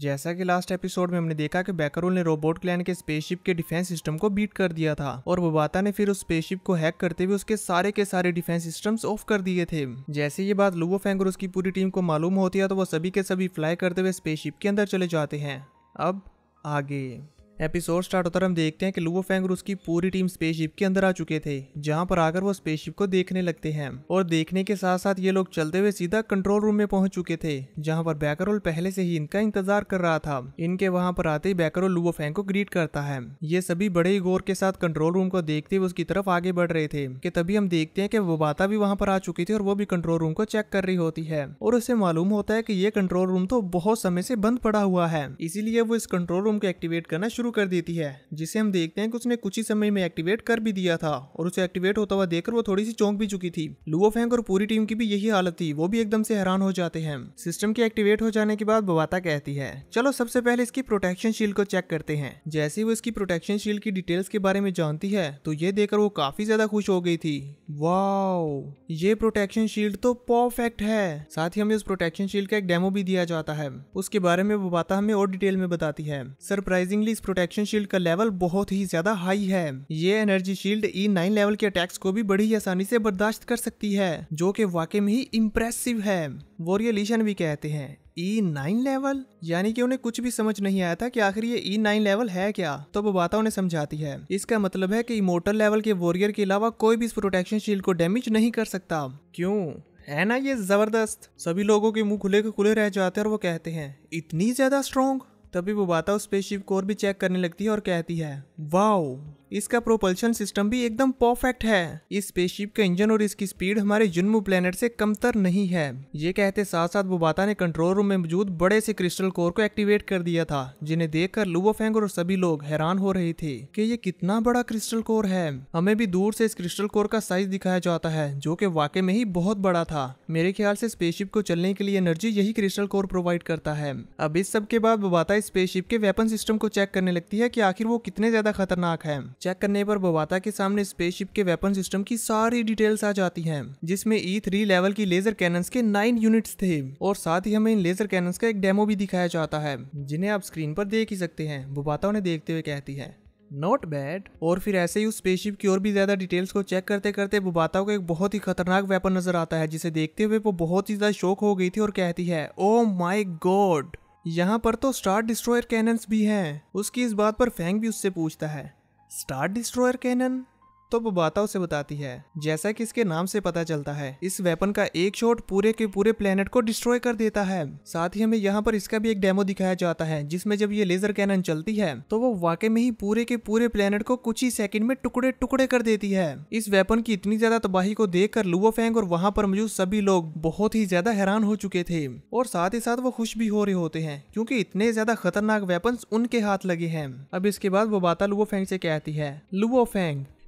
जैसा कि last episode में हमने देखा कि बैकरोल ने रोबोट क्लैन के स्पेसशिप के डिफेंस सिस्टम को बीट कर दिया था और बबाता ने फिर उस स्पेसशिप को हैक करते हुए उसके सारे के सारे डिफेंस सिस्टम्स ऑफ कर दिए थे जैसे ये बात लुवो फैंग और उसकी पूरी टीम को मालूम होती है तो वो सभी के सभी फ्लाई करते हुए स्पेसशिप के अंदर चले जाते हैं अब आगे एपिसोड स्टार्ट होता है हम देखते हैं कि लुवो फैंग और उसकी पूरी टीम स्पेसशिप के अंदर आ चुके थे जहाँ पर आकर वो स्पेसशिप को देखने लगते हैं और देखने के साथ साथ ये लोग चलते हुए सीधा कंट्रोल रूम में पहुंच चुके थे जहाँ पर बैकरोल पहले से ही इनका इंतजार कर रहा था इनके वहाँ पर आते ही बैकरोल लुवो फैंग को ग्रीट करता है ये सभी बड़े ही गोर के साथ कंट्रोल रूम को देखते हुए उसकी तरफ आगे बढ़ रहे थे कि तभी हम देखते हैं कि बाता भी वहाँ पर आ चुकी थी और वो भी कंट्रोल रूम को चेक कर रही होती है और उसे मालूम होता है की ये कंट्रोल रूम तो बहुत समय से बंद पड़ा हुआ है इसीलिए वो इस कंट्रोल रूम को एक्टिवेट करना शुरू शुरू कर देती है जिसे हम देखते हैं कि उसने कुछ ही समय में एक्टिवेट कर भी दिया था और उसे एक्टिवेट होता हुआ देखकर वो थोड़ी सी चौंक भी चुकी थी लुओ फेंक और पूरी टीम की भी यही हालत थी वो भी एकदम से हैरान हो जाते हैं सिस्टम के एक्टिवेट हो जाने के बाद बवाता कहती है चलो सबसे पहले इसकी प्रोटेक्शन शील्ड को चेक करते हैं जैसे ही वो इसकी प्रोटेक्शन शील्ड की डिटेल्स के बारे में जानती है तो ये देखकर वो काफी ज्यादा खुश हो गई थी वाओ ये प्रोटेक्शन शील्ड तो परफेक्ट है साथ ही हमें उस प्रोटेक्शन शील्ड का एक डेमो भी दिया जाता है उसके बारे में बवाता हमें और डिटेल में बताती है सरप्राइजिंगली इस प्रोटेक्शन शील्ड का लेवल बहुत ही ज्यादा हाई है ये energy shield E nine level के अटैक्स को भी बड़ी आसानी से बर्दाश्त कर सकती है जो कि वाकई में ही इम्प्रेसिव है वॉरियर लीशन भी कहते हैं ई नाइन लेवल यानी कि उन्हें कुछ भी समझ नहीं आया था कि आखिर ये ई नाइन लेवल है क्या तो बबाता उन्हें समझाती है इसका मतलब है कि इमोटल लेवल के वॉरियर के अलावा कोई भी इस प्रोटेक्शन शील्ड को डैमेज नहीं कर सकता क्यों है ना ये जबरदस्त सभी लोगों के मुंह खुले के खुले रह जाते हैं और वो कहते हैं इतनी ज्यादा स्ट्रोंग तभी बुबाता उस स्पेसशिप को और भी चेक करने लगती है और कहती है वाओ इसका प्रोपल्शन सिस्टम भी एकदम परफेक्ट है इस स्पेसशिप का इंजन और इसकी स्पीड हमारे जुन्मू प्लेनेट से कमतर नहीं है ये कहते साथ साथ बुबाता ने कंट्रोल रूम में मौजूद बड़े से क्रिस्टल कोर को एक्टिवेट कर दिया था जिन्हें देख कर लुबोफेंग और सभी लोग हैरान हो रहे थे की ये कितना बड़ा क्रिस्टल कोर है हमें भी दूर से इस क्रिस्टल कोर का साइज दिखाया जाता है जो की वाकई में ही बहुत बड़ा था मेरे ख्याल से स्पेसशिप को चलने के लिए एनर्जी यही क्रिस्टल कोर प्रोवाइड करता है अब इस सब के बाद बुबाता स्पेसशिप के वेपन सिस्टम को चेक करने लगती है की आखिर वो कितने ज्यादा खतरनाक है चेक करने पर बवाता के सामने स्पेसशिप के वेपन सिस्टम की सारी डिटेल्स आ जाती हैं जिसमें ई थ्री लेवल की लेजर कैनन्स के नाइन यूनिट्स थे और साथ ही हमें इन लेजर कैनन्स का एक डेमो भी दिखाया जाता है जिन्हें आप स्क्रीन पर देख ही सकते हैं बुबाता उन्हें देखते हुए कहती है नॉट बैड और फिर ऐसे ही उस स्पेसशिप की और भी ज्यादा डिटेल्स को चेक करते करते बुबाता को एक बहुत ही खतरनाक वेपन नजर आता है जिसे देखते हुए वो बहुत ही ज्यादा शौक हो गई थी और कहती है ओ माई गॉड यहाँ पर तो स्टार डिस्ट्रॉयर कैनन्स भी हैं उसकी इस बात पर फैंग भी उससे पूछता है Star Destroyer cannon? तो वो बाता उसे बताती है जैसा कि इसके नाम से पता चलता है इस वेपन का एक शॉट पूरे के पूरे प्लेनेट को डिस्ट्रॉय कर देता है साथ ही हमें यहाँ पर इसका भी एक डेमो दिखाया जाता है जिसमें जब ये लेजर कैनन चलती है तो वो वाकई में ही पूरे के पूरे प्लेनेट को कुछ ही सेकंड में टुकड़े टुकड़े कर देती है इस वेपन की इतनी ज्यादा तबाही को देख कर फैंग और वहाँ पर मौजूद सभी लोग बहुत ही ज्यादा हैरान हो चुके थे और साथ ही साथ वो खुश भी हो रहे होते हैं क्योंकि इतने ज्यादा खतरनाक वेपन उनके हाथ लगे हैं अब इसके बाद वो बाता लुओ से कहती है लुओ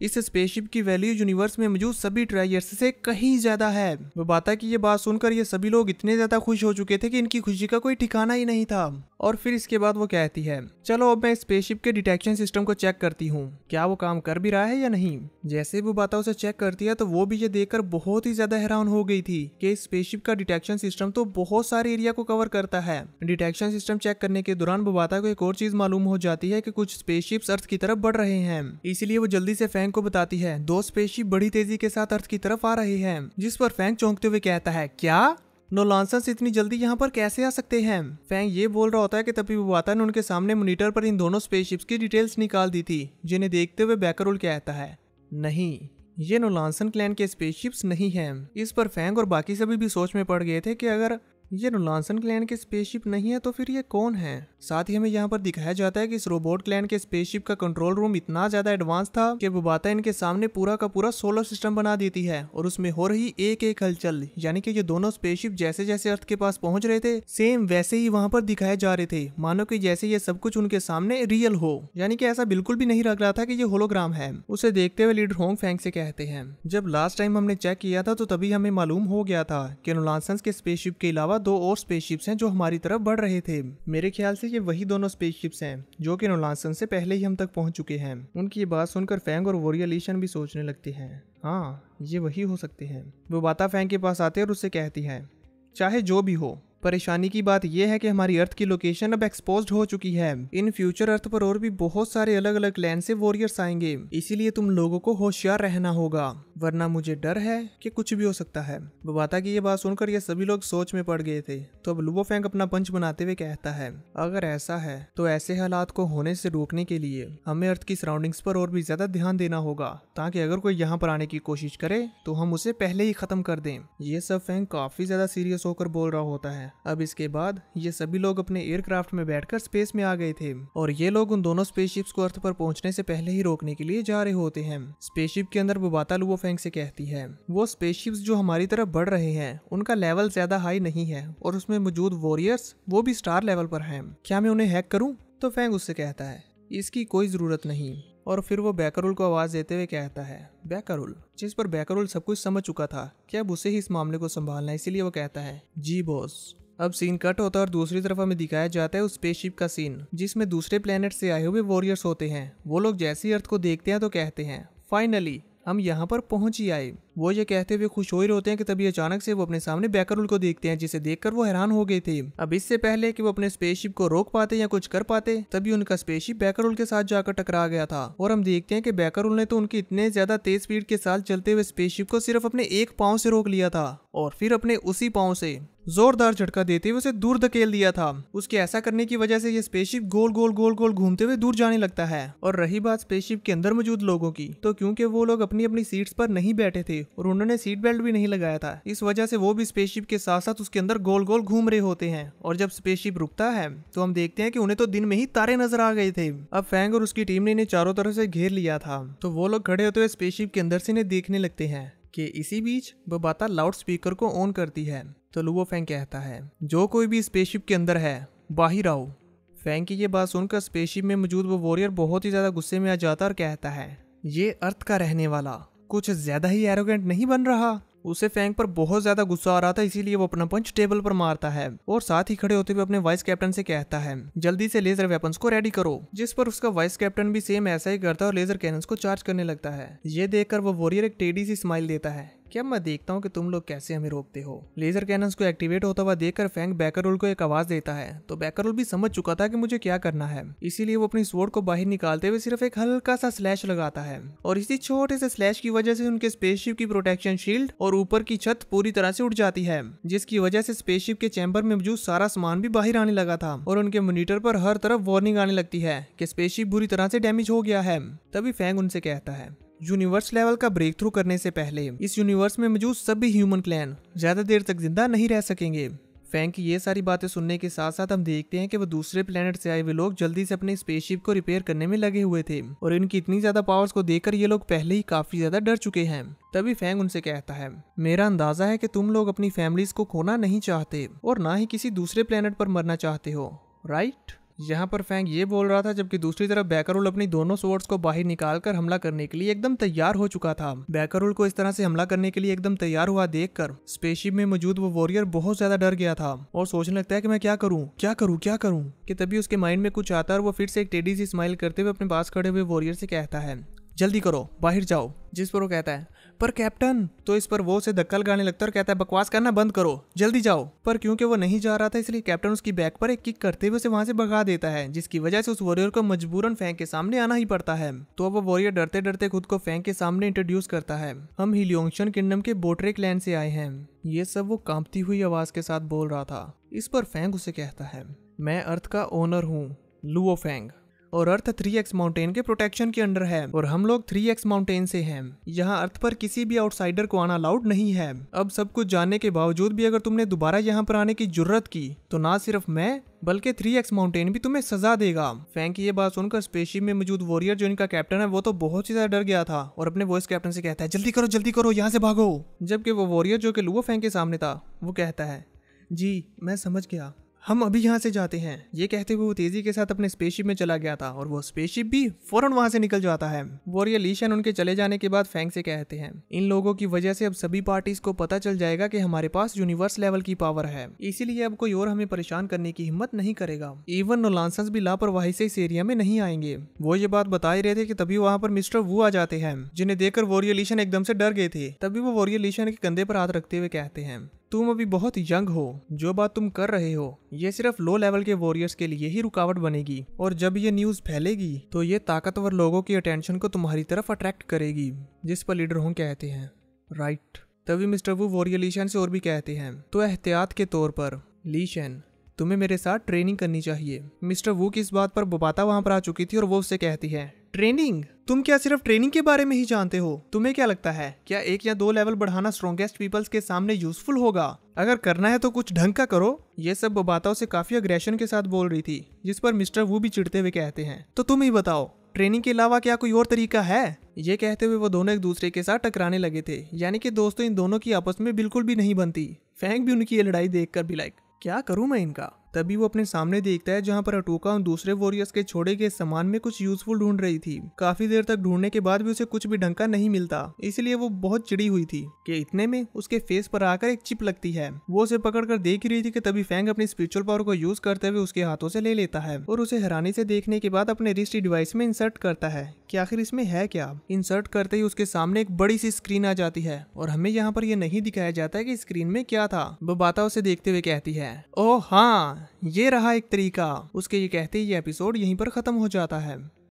इस स्पेसशिप की वैल्यू यूनिवर्स में मौजूद सभी ट्रेजर्स से कहीं ज्यादा है वो बाता की ये बात सुनकर ये सभी लोग इतने ज्यादा खुश हो चुके थे कि इनकी खुशी का कोई ठिकाना ही नहीं था और फिर इसके बाद वो कहती है चलो अब मैं स्पेसशिप के डिटेक्शन सिस्टम को चेक करती हूँ क्या वो काम कर भी रहा है या नहीं जैसे वो बाता उसे चेक करती है तो वो भी ये देखकर बहुत ही ज्यादा हैरान हो गई थी कि स्पेसशिप का डिटेक्शन सिस्टम तो बहुत सारे एरिया को कवर करता है डिटेक्शन सिस्टम चेक करने के दौरान वो बुबाता को एक और चीज मालूम हो जाती है की कुछ स्पेसशिप अर्थ की तरफ बढ़ रहे हैं इसीलिए वो जल्दी से फैंग फैंक को बताती है दो स्पेसशिप बड़ी तेजी के साथ अर्थ की तरफ आ रहे हैं जिस पर फैंक चौंकते हुए कहता है क्या नो लॉन्सेंस इतनी जल्दी यहाँ पर कैसे आ सकते हैं फैंग ये बोल रहा होता है कि तभी वाता ने उनके सामने मोनिटर पर इन दोनों स्पेसशिप्स की डिटेल्स निकाल दी थी जिन्हें देखते हुए बैकरुल कहता है नहीं ये नोलानसन क्लैन के स्पेसशिप्स नहीं हैं इस पर फैंग और बाकी सभी भी सोच में पड़ गए थे कि अगर ये नोलानसन क्लैन के स्पेसशिप नहीं है तो फिर ये कौन है साथ ही हमें यहाँ पर दिखाया जाता है कि इस रोबोट क्लैंड के स्पेसशिप का कंट्रोल रूम इतना ज्यादा एडवांस था कि बुबाता इनके सामने पूरा का पूरा सोलर सिस्टम बना देती है और उसमें हो रही एक एक हलचल यानी कि ये दोनों स्पेसशिप जैसे जैसे अर्थ के पास पहुंच रहे थे सेम वैसे ही वहां पर दिखाए जा रहे थे मानो की जैसे ये सब कुछ उनके सामने रियल हो यानी कि ऐसा बिल्कुल भी नहीं लग रहा था की ये होलोग्राम है उसे देखते हुए लीडर होंग फैंग से कहते हैं जब लास्ट टाइम हमने चेक किया था तो तभी हमें मालूम हो गया था की नोलानसंस के स्पेसशिप के अलावा दो और स्पेसशिप है जो हमारी तरफ बढ़ रहे थे मेरे ख्याल से ये वही दोनों स्पेसशिप्स हैं जो कि नोलासन से पहले ही हम तक पहुंच चुके हैं उनकी ये बात सुनकर फैंग और वोरियल भी सोचने लगती हैं हाँ ये वही हो सकते हैं वो बाता फैंग के पास आते और उससे कहती है चाहे जो भी हो परेशानी की बात यह है कि हमारी अर्थ की लोकेशन अब एक्सपोज हो चुकी है इन फ्यूचर अर्थ पर और भी बहुत सारे अलग अलग लैंड से वॉरियर्स आएंगे इसीलिए तुम लोगों को होशियार रहना होगा वरना मुझे डर है कि कुछ भी हो सकता है बबाता की ये बात सुनकर ये सभी लोग सोच में पड़ गए थे तो अब लुबो फैंक अपना पंच बनाते हुए कहता है अगर ऐसा है तो ऐसे हालात को होने से रोकने के लिए हमें अर्थ की सराउंडिंग्स पर और भी ज्यादा ध्यान देना होगा ताकि अगर कोई यहाँ पर आने की कोशिश करे तो हम उसे पहले ही खत्म कर दें ये सब फैंक काफी ज्यादा सीरियस होकर बोल रहा होता है अब इसके बाद ये सभी लोग अपने एयरक्राफ्ट में बैठकर स्पेस में आ गए थे और ये लोग उन दोनों स्पेसशिप्स को अर्थ पर पहुंचने से पहले ही रोकने के लिए जा रहे होते हैं स्पेसशिप के अंदर बुबाता लुओ फेंग से कहती है वो स्पेसशिप्स जो हमारी तरफ बढ़ रहे हैं उनका लेवल ज्यादा हाई नहीं है और उसमें मौजूद वॉरियर्स वो भी स्टार लेवल पर है क्या मैं उन्हें हैक करूँ तो फेंग उससे कहता है इसकी कोई ज़रूरत नहीं और फिर वो बैकरुल को आवाज़ देते हुए कहता है बैकरुल जिस पर बैकरुल सब कुछ समझ चुका था क्या अब उसे ही इस मामले को संभालना है इसीलिए वो कहता है जी बॉस अब सीन कट होता है और दूसरी तरफ हमें दिखाया जाता है उस स्पेसशिप का सीन जिसमें दूसरे प्लेनेट से आए हुए वॉरियर्स होते हैं वो लोग जैसे अर्थ को देखते हैं तो कहते हैं फाइनली हम यहाँ पर पहुंच ही आए वो ये कहते हुए खुश हो ही होते हैं कि तभी अचानक से वो अपने सामने बैकरुल को देखते हैं जिसे देखकर वो हैरान हो गए थे अब इससे पहले कि वो अपने स्पेसशिप को रोक पाते या कुछ कर पाते तभी उनका स्पेसशिप बैकरुल के साथ जाकर टकरा गया था और हम देखते हैं कि बैकरुल ने तो उनकी इतने ज्यादा तेज स्पीड के साथ चलते हुए स्पेसशिप को सिर्फ अपने एक पाँव से रोक लिया था और फिर अपने उसी पाँव से जोरदार झटका देते हुए उसे दूर धकेल दिया था उसके ऐसा करने की वजह से ये स्पेसशिप गोल गोल गोल गोल घूमते हुए दूर जाने लगता है और रही बात स्पेसशिप के अंदर मौजूद लोगों की तो क्योंकि वो लोग अपनी अपनी सीट्स पर नहीं बैठे थे और उन्होंने सीट बेल्ट भी नहीं लगाया था इस वजह से वो भी स्पेसशिप के साथ साथ उसके अंदर गोल गोल घूम रहे होते हैं और जब स्पेसशिप रुकता है तो हम देखते हैं कि उन्हें तो दिन में ही तारे नजर आ गए थे अब फैंग और उसकी टीम ने इन्हें चारों तरफ से घेर लिया था तो वो लोग खड़े होते हुए स्पेसशिप के अंदर से इन्हें देखने लगते हैं कि इसी बीच वो बबाता लाउड स्पीकर को ऑन करती है तो लुवो फैंग कहता है जो कोई भी स्पेसशिप के अंदर है बाहर आओ फैंग की ये बात सुनकर स्पेसशिप में मौजूद वो वॉरियर बहुत ही ज़्यादा गुस्से में आ जाता और कहता है ये अर्थ का रहने वाला कुछ ज्यादा ही एरोगेंट नहीं बन रहा उसे फैंक पर बहुत ज्यादा गुस्सा आ रहा था इसीलिए वो अपना पंच टेबल पर मारता है और साथ ही खड़े होते हुए अपने वाइस कैप्टन से कहता है जल्दी से लेजर वेपन को रेडी करो जिस पर उसका वाइस कैप्टन भी सेम ऐसा ही करता है और लेजर कैनन्स को चार्ज करने लगता है ये देखकर वो वॉरियर एक टेडी सी स्माइल देता है कि अब मैं देखता हूँ कि तुम लोग कैसे हमें रोकते हो लेजर कैनन्स को एक्टिवेट होता हुआ देखकर बैकर रोल को एक आवाज देता है तो रोल भी समझ चुका था कि मुझे क्या करना है इसीलिए वो अपनी स्वोर्ड को बाहर निकालते हुए सिर्फ एक हल्का सा स्लैश लगाता है और इसी छोटे से स्लैश की वजह से उनके स्पेसशिप की प्रोटेक्शन शील्ड और ऊपर की छत पूरी तरह से उठ जाती है जिसकी वजह से स्पेसशिप के चैम्बर में मौजूद सारा सामान भी बाहर आने लगा था और उनके मोनिटर पर हर तरफ वार्निंग आने लगती है की स्पेसशिप बुरी तरह से डैमेज हो गया है तभी फैंग उनसे कहता है यूनिवर्स लेवल का ब्रेक थ्रू करने से पहले इस यूनिवर्स में मौजूद सभी ह्यूमन क्लैन ज्यादा देर तक जिंदा नहीं रह सकेंगे फैंक की ये सारी बातें सुनने के साथ साथ हम देखते हैं कि वो दूसरे प्लेनेट से आए हुए लोग जल्दी से अपने स्पेसशिप को रिपेयर करने में लगे हुए थे और इनकी इतनी ज्यादा पावर्स को देखकर ये लोग पहले ही काफी ज्यादा डर चुके हैं तभी फैंग उनसे कहता है मेरा अंदाजा है कि तुम लोग अपनी फैमिलीज को खोना नहीं चाहते और ना ही किसी दूसरे प्लेनेट पर मरना चाहते हो राइट यहाँ पर फैंग ये बोल रहा था जबकि दूसरी तरफ बैकरुल अपनी दोनों स्वर्ड्स को बाहर निकालकर हमला करने के लिए एकदम तैयार हो चुका था बैकरुल को इस तरह से हमला करने के लिए एकदम तैयार हुआ देखकर स्पेसशिप में मौजूद वो वॉरियर बहुत ज्यादा डर गया था और सोचने लगता है कि मैं क्या करूँ क्या करूँ क्या करूँ की तभी उसके माइंड में कुछ आता है और वो फिर से एक टेडी सी स्माइल करते हुए अपने पास खड़े हुए वॉरियर से कहता है जल्दी करो बाहर जाओ जिस पर वो कहता है पर कैप्टन तो इस पर वो उसे धक्का लगाने लगता है और कहता है बकवास करना बंद करो जल्दी जाओ पर क्योंकि वो नहीं जा रहा था इसलिए कैप्टन उसकी बैक पर एक किक करते हुए उसे वहां से भगा देता है जिसकी वजह से उस वॉरियर को मजबूरन फैंक के सामने आना ही पड़ता है तो अब वो वॉरियर डरते डरते खुद को फैंक के सामने इंट्रोड्यूस करता है हम हिलियोंगशन किंगडम के बोटरेक लैंड से आए हैं ये सब वो कांपती हुई आवाज के साथ बोल रहा था इस पर फैंग उसे कहता है मैं अर्थ का ओनर हूँ लुओ फेंग और अर्थ थ्री एक्स माउंटेन के प्रोटेक्शन के अंडर है और हम लोग थ्री एक्स माउंटेन से हैं यहाँ अर्थ पर किसी भी आउटसाइडर को आना अलाउड नहीं है अब सब कुछ जानने के बावजूद भी अगर तुमने दोबारा यहाँ पर आने की जरूरत की तो ना सिर्फ मैं बल्कि थ्री एक्स माउंटेन भी तुम्हें सजा देगा फैंक ये बात सुनकर स्पेसशिप में मौजूद वॉरियर जो इनका कैप्टन है वो तो बहुत ही ज्यादा डर गया था और अपने वॉइस कैप्टन से कहता है जल्दी करो जल्दी करो यहाँ से भागो जबकि वो वॉरियर जो कि लुओ फैंक के सामने था वो कहता है जी मैं समझ गया हम अभी यहाँ से जाते हैं ये कहते हुए वो तेजी के साथ अपने स्पेसशिप में चला गया था और वो स्पेसशिप भी फौरन वहां से निकल जाता है वॉरियर लीशन उनके चले जाने के बाद फैंग से कहते हैं इन लोगों की वजह से अब सभी पार्टीज को पता चल जाएगा कि हमारे पास यूनिवर्स लेवल की पावर है इसीलिए अब कोई और हमें परेशान करने की हिम्मत नहीं करेगा इवन नोलानसंस भी लापरवाही से इस एरिया में नहीं आएंगे वो ये बात बता ही रहे थे की तभी वहाँ पर मिस्टर वू आ जाते हैं जिन्हें देखकर वॉरियर लीशन एकदम से डर गए थे तभी वो वॉरियर लीशन के कंधे पर हाथ रखते हुए कहते हैं तुम अभी बहुत यंग हो जो बात तुम कर रहे हो ये सिर्फ लो लेवल के वॉरियर्स के लिए ही रुकावट बनेगी और जब ये न्यूज फैलेगी तो ये ताकतवर लोगों की अटेंशन को तुम्हारी तरफ अट्रैक्ट करेगी जिस पर लीडर हों कहते हैं राइट तभी मिस्टर वो वॉरियलिशन से और भी कहते हैं तो एहतियात के तौर पर लीशन तुम्हें मेरे साथ ट्रेनिंग करनी चाहिए मिस्टर वू की इस बात पर बबाता वहां पर आ चुकी थी और वो उससे कहती है ट्रेनिंग तुम क्या सिर्फ ट्रेनिंग के बारे में ही जानते हो तुम्हें क्या लगता है क्या एक या दो लेवल बढ़ाना स्ट्रॉन्गेस्ट पीपल्स के सामने यूजफुल होगा अगर करना है तो कुछ ढंग का करो ये सब बबाताओं से काफी अग्रेशन के साथ बोल रही थी जिस पर मिस्टर वो भी चिड़ते हुए कहते हैं तो तुम ही बताओ ट्रेनिंग के अलावा क्या कोई और तरीका है ये कहते हुए वो दोनों एक दूसरे के साथ टकराने लगे थे यानी कि दोस्तों इन दोनों की आपस में बिल्कुल भी नहीं बनती फैंक भी उनकी ये लड़ाई देखकर भी लाइक क्या करूं मैं इनका तभी वो अपने सामने देखता है जहाँ पर अटोका उन दूसरे वॉरियर्स के छोड़े गए सामान में कुछ यूजफुल ढूंढ रही थी काफी देर तक ढूंढने के बाद भी उसे कुछ भी ढंग का नहीं मिलता इसलिए वो बहुत चिड़ी हुई थी कि इतने में उसके फेस पर आकर एक चिप लगती है वो उसे कर देख ही रही थी कि तभी फैंग अपनी स्पिरिचुअल पावर को यूज करते हुए उसके हाथों से ले लेता है और उसे हैरानी से देखने के बाद अपने रिस्ट डिवाइस में इंसर्ट करता है कि आखिर इसमें है क्या इंसर्ट करते ही उसके सामने एक बड़ी सी स्क्रीन आ जाती है और हमें यहाँ पर यह नहीं दिखाया जाता है कि स्क्रीन में क्या था वो बाता उसे देखते हुए कहती है ओ हाँ ये रहा एक तरीका उसके ये कहते ही एपिसोड यहीं पर खत्म हो जाता है